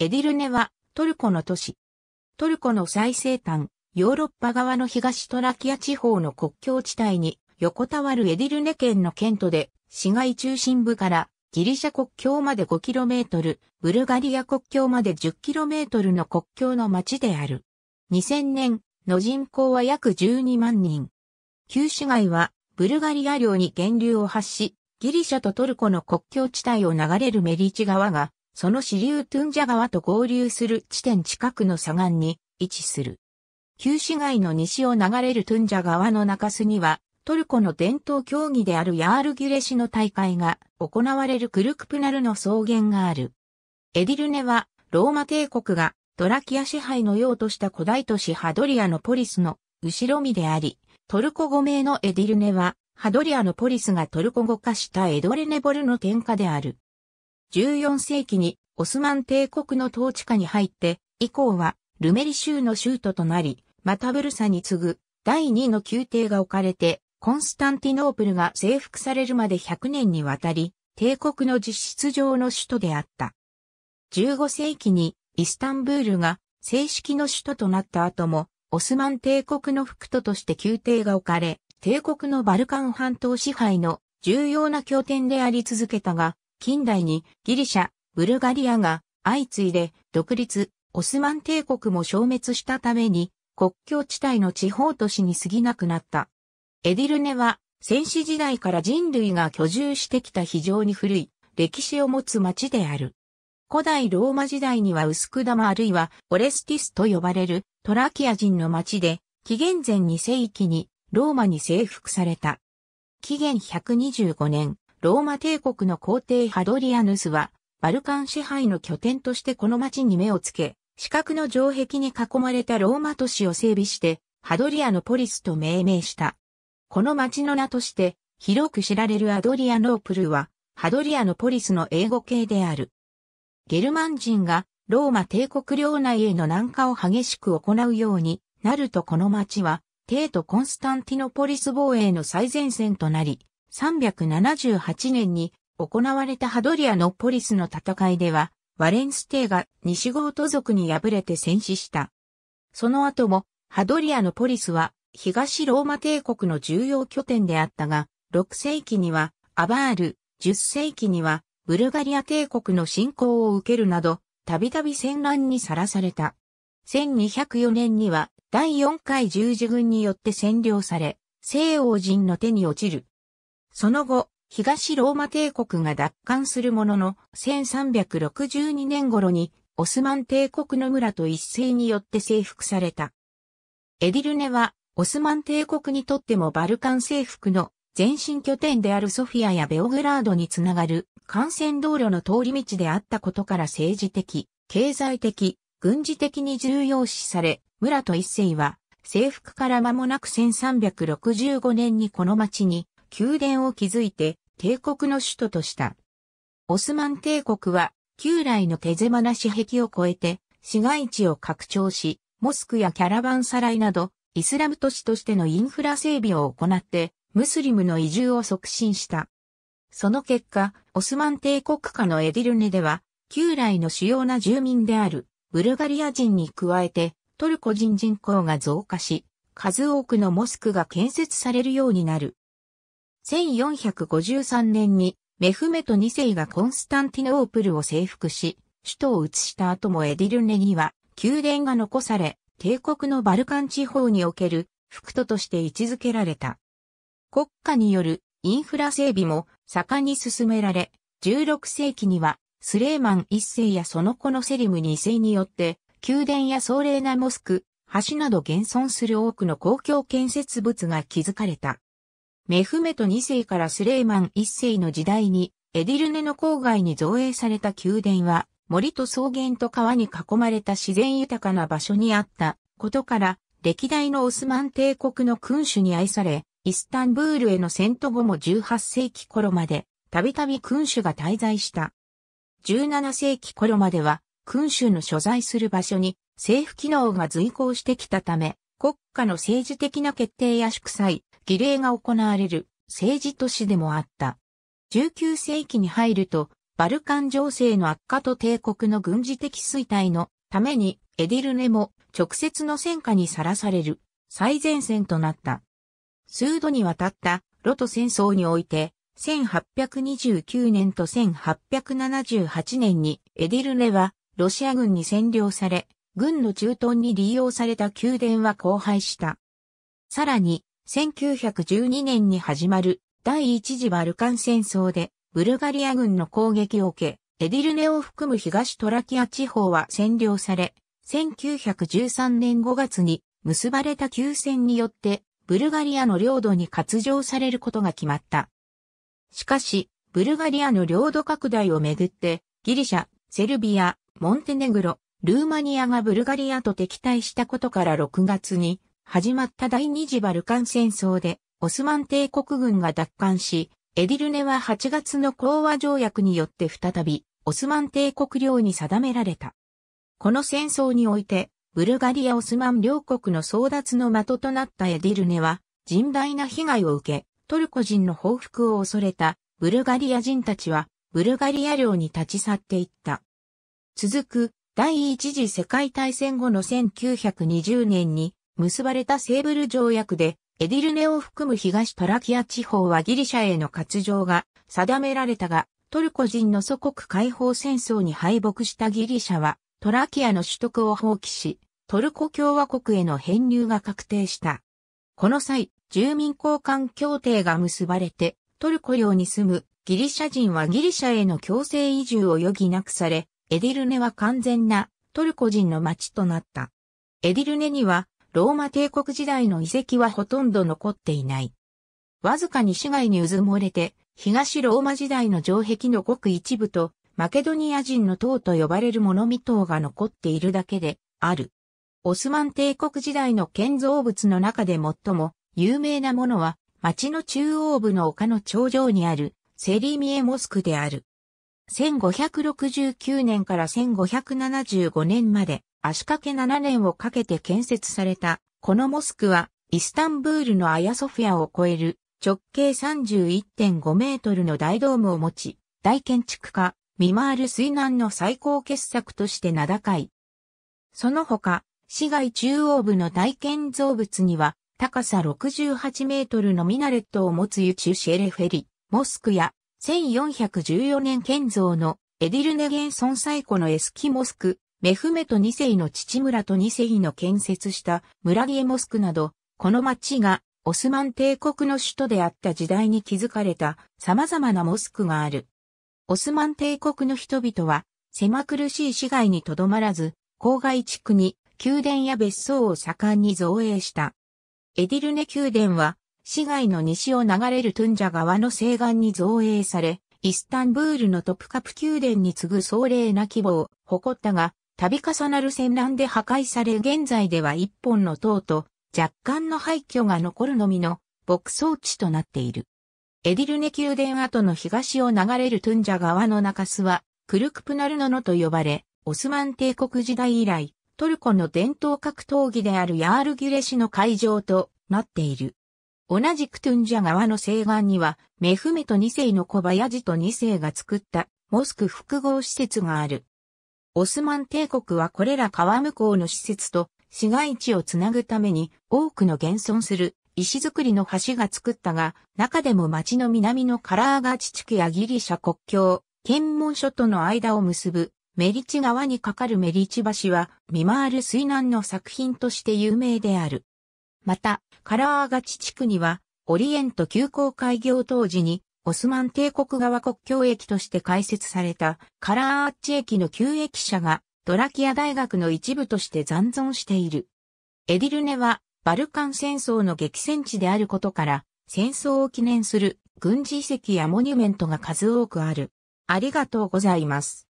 エディルネはトルコの都市。トルコの最西端、ヨーロッパ側の東トラキア地方の国境地帯に横たわるエディルネ県の県都で、市街中心部からギリシャ国境まで 5km、ブルガリア国境まで 10km の国境の町である。2000年の人口は約12万人。旧市街はブルガリア領に源流を発し、ギリシャとトルコの国境地帯を流れるメリーチ川がその支流トゥンジャ川と合流する地点近くの左岸に位置する。旧市街の西を流れるトゥンジャ川の中州には、トルコの伝統競技であるヤールギュレシの大会が行われるクルクプナルの草原がある。エディルネは、ローマ帝国がトラキア支配のようとした古代都市ハドリアのポリスの後ろ身であり、トルコ語名のエディルネは、ハドリアのポリスがトルコ語化したエドレネボルの天下である。14世紀にオスマン帝国の統治下に入って、以降はルメリ州の州都となり、マタブルサに次ぐ第2の宮廷が置かれて、コンスタンティノープルが征服されるまで100年にわたり、帝国の実質上の首都であった。15世紀にイスタンブールが正式の首都となった後も、オスマン帝国の副都として宮廷が置かれ、帝国のバルカン半島支配の重要な拠点であり続けたが、近代にギリシャ、ブルガリアが相次いで独立、オスマン帝国も消滅したために国境地帯の地方都市に過ぎなくなった。エディルネは先史時代から人類が居住してきた非常に古い歴史を持つ町である。古代ローマ時代には薄く玉あるいはオレスティスと呼ばれるトラキア人の町で、紀元前2世紀にローマに征服された。紀元125年、ローマ帝国の皇帝ハドリアヌスは、バルカン支配の拠点としてこの町に目をつけ、四角の城壁に囲まれたローマ都市を整備して、ハドリアのポリスと命名した。この町の名として、広く知られるアドリアノープルは、ハドリアのポリスの英語系である。ゲルマン人がローマ帝国領内への南下を激しく行うようになるとこの町は、帝都コンスタンティノポリス防衛の最前線となり、378年に行われたハドリアのポリスの戦いでは、ワレンス帝が西ゴート族に敗れて戦死した。その後も、ハドリアのポリスは東ローマ帝国の重要拠点であったが、6世紀にはアバール、10世紀にはブルガリア帝国の侵攻を受けるなど、たびたび戦乱にさらされた。1204年には第4回十字軍によって占領され、西欧人の手に落ちる。その後、東ローマ帝国が奪還するものの、1362年頃に、オスマン帝国の村と一斉によって征服された。エディルネは、オスマン帝国にとってもバルカン征服の前進拠点であるソフィアやベオグラードにつながる幹線道路の通り道であったことから政治的、経済的、軍事的に重要視され、村と一世は征服から間もなく1365年にこの町に宮殿を築いて帝国の首都とした。オスマン帝国は旧来の手狭な私壁を超えて市街地を拡張し、モスクやキャラバンサライなどイスラム都市としてのインフラ整備を行ってムスリムの移住を促進した。その結果、オスマン帝国下のエディルネでは、旧来の主要な住民であるブルガリア人に加えてトルコ人人口が増加し、数多くのモスクが建設されるようになる。1453年にメフメト2世がコンスタンティノープルを征服し、首都を移した後もエディルネには宮殿が残され、帝国のバルカン地方における副都として位置づけられた。国家によるインフラ整備も盛んに進められ、16世紀にはスレーマン1世やその子のセリム2世によって、宮殿や壮麗なモスク、橋など現存する多くの公共建設物が築かれた。メフメト2世からスレイマン1世の時代に、エディルネの郊外に造営された宮殿は、森と草原と川に囲まれた自然豊かな場所にあったことから、歴代のオスマン帝国の君主に愛され、イスタンブールへの戦闘後も18世紀頃まで、たびたび君主が滞在した。17世紀頃までは、君主の所在する場所に政府機能が随行してきたため、国家の政治的な決定や祝祭、儀礼が行われる政治都市でもあった。19世紀に入ると、バルカン情勢の悪化と帝国の軍事的衰退のためにエディルネも直接の戦火にさらされる最前線となった。数度にわたったロト戦争において、1829年と1878年にエディルネはロシア軍に占領され、軍の駐屯に利用された宮殿は荒廃した。さらに、1912年に始まる第一次バルカン戦争でブルガリア軍の攻撃を受け、エディルネを含む東トラキア地方は占領され、1913年5月に結ばれた休戦によってブルガリアの領土に割譲されることが決まった。しかし、ブルガリアの領土拡大をめぐって、ギリシャ、セルビア、モンテネグロ、ルーマニアがブルガリアと敵対したことから6月に始まった第二次バルカン戦争で、オスマン帝国軍が奪還し、エディルネは8月の講和条約によって再び、オスマン帝国領に定められた。この戦争において、ブルガリア・オスマン両国の争奪の的となったエディルネは、甚大な被害を受け、トルコ人の報復を恐れた、ブルガリア人たちは、ブルガリア領に立ち去っていった。続く、第一次世界大戦後の1920年に、結ばれたセーブル条約で、エディルネを含む東トラキア地方はギリシャへの割譲が定められたが、トルコ人の祖国解放戦争に敗北したギリシャは、トラキアの取得を放棄し、トルコ共和国への編入が確定した。この際、住民交換協定が結ばれて、トルコ領に住むギリシャ人はギリシャへの強制移住を余儀なくされ、エディルネは完全なトルコ人の町となった。エディルネにはローマ帝国時代の遺跡はほとんど残っていない。わずかに市街にうずもれて、東ローマ時代の城壁のごく一部と、マケドニア人の塔と呼ばれる物見塔が残っているだけで、ある。オスマン帝国時代の建造物の中で最も有名なものは、町の中央部の丘の頂上にあるセリミエモスクである。1569年から1575年まで足掛け7年をかけて建設された、このモスクは、イスタンブールのアヤソフィアを超える直径31.5メートルの大ドームを持ち、大建築家、ミマール水難の最高傑作として名高い。その他、市街中央部の大建造物には、高さ68メートルのミナレットを持つユチュシェレフェリ、モスクや、1414年建造のエディルネゲンソン最古のエスキモスク、メフメト2世の父村と2世の建設した村リエモスクなど、この町がオスマン帝国の首都であった時代に築かれた様々なモスクがある。オスマン帝国の人々は狭苦しい市街にとどまらず、郊外地区に宮殿や別荘を盛んに造営した。エディルネ宮殿は市街の西を流れるトゥンジャ川の西岸に造営され、イスタンブールのトプカプ宮殿に次ぐ壮麗な規模を誇ったが、度重なる戦乱で破壊され現在では一本の塔と若干の廃墟が残るのみの牧草地となっている。エディルネ宮殿跡の東を流れるトゥンジャ川の中州はクルクプナルノノと呼ばれ、オスマン帝国時代以来、トルコの伝統格闘技であるヤールギュレ氏の会場となっている。同じくトゥンジャ川の西岸には、メフメト2世の小林と2世が作ったモスク複合施設がある。オスマン帝国はこれら川向こうの施設と市街地をつなぐために多くの現存する石造りの橋が作ったが、中でも町の南のカラーガチ地区やギリシャ国境、検問所との間を結ぶメリチ川に架かるメリチ橋は、見回る水難の作品として有名である。また、カラーガチ地区には、オリエント急行開業当時にオスマン帝国側国境駅として開設されたカラーアッチ駅の旧駅舎がドラキア大学の一部として残存している。エディルネはバルカン戦争の激戦地であることから戦争を記念する軍事遺跡やモニュメントが数多くある。ありがとうございます。